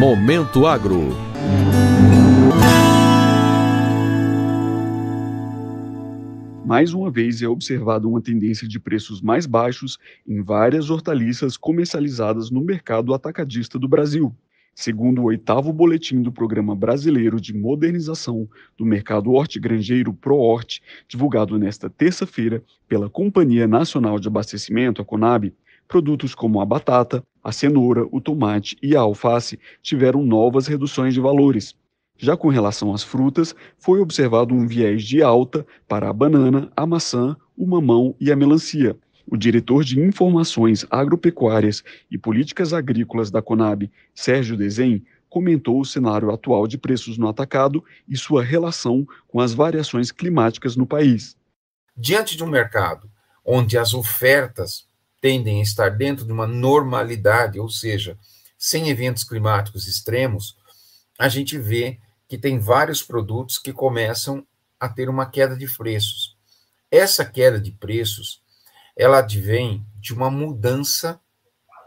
Momento Agro. Mais uma vez é observada uma tendência de preços mais baixos em várias hortaliças comercializadas no mercado atacadista do Brasil. Segundo o oitavo boletim do Programa Brasileiro de Modernização do Mercado Hortigranjeiro ProHort, divulgado nesta terça-feira pela Companhia Nacional de Abastecimento, a CONAB, produtos como a batata, a cenoura, o tomate e a alface tiveram novas reduções de valores. Já com relação às frutas, foi observado um viés de alta para a banana, a maçã, o mamão e a melancia. O diretor de Informações Agropecuárias e Políticas Agrícolas da Conab, Sérgio Dezem, comentou o cenário atual de preços no atacado e sua relação com as variações climáticas no país. Diante de um mercado onde as ofertas tendem a estar dentro de uma normalidade, ou seja, sem eventos climáticos extremos, a gente vê que tem vários produtos que começam a ter uma queda de preços. Essa queda de preços, ela advém de uma mudança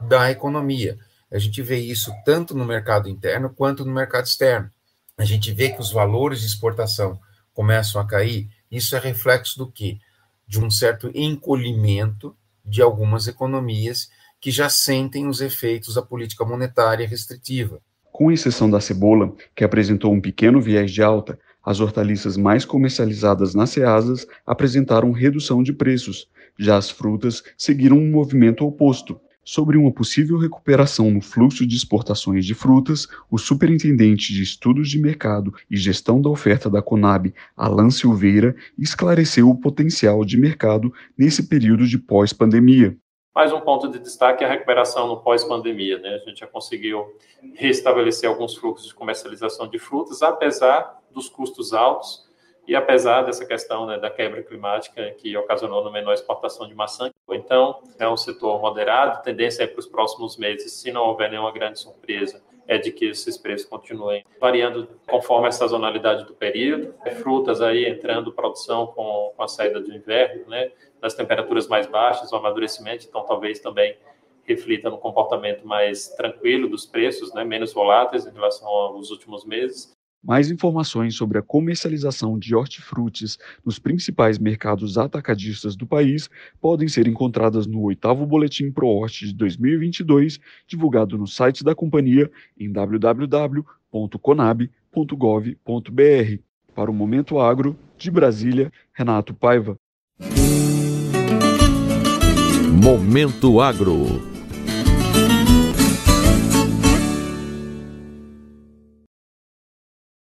da economia. A gente vê isso tanto no mercado interno quanto no mercado externo. A gente vê que os valores de exportação começam a cair. Isso é reflexo do quê? De um certo encolhimento de algumas economias que já sentem os efeitos da política monetária restritiva. Com exceção da cebola, que apresentou um pequeno viés de alta, as hortaliças mais comercializadas nas ceasas apresentaram redução de preços, já as frutas seguiram um movimento oposto, Sobre uma possível recuperação no fluxo de exportações de frutas, o superintendente de Estudos de Mercado e Gestão da Oferta da Conab, Alan Silveira, esclareceu o potencial de mercado nesse período de pós-pandemia. Mais um ponto de destaque é a recuperação no pós-pandemia. Né? A gente já conseguiu restabelecer alguns fluxos de comercialização de frutas, apesar dos custos altos e apesar dessa questão né, da quebra climática que ocasionou uma menor exportação de maçã, então, é um setor moderado, a tendência é para os próximos meses, se não houver nenhuma grande surpresa, é de que esses preços continuem variando conforme a sazonalidade do período. É frutas aí entrando produção com, com a saída do inverno, né? Nas temperaturas mais baixas, o amadurecimento, então talvez também reflita no comportamento mais tranquilo dos preços, né? Menos voláteis em relação aos últimos meses. Mais informações sobre a comercialização de hortifrutis nos principais mercados atacadistas do país podem ser encontradas no oitavo Boletim ProHort de 2022, divulgado no site da companhia em www.conab.gov.br. Para o Momento Agro, de Brasília, Renato Paiva. Momento Agro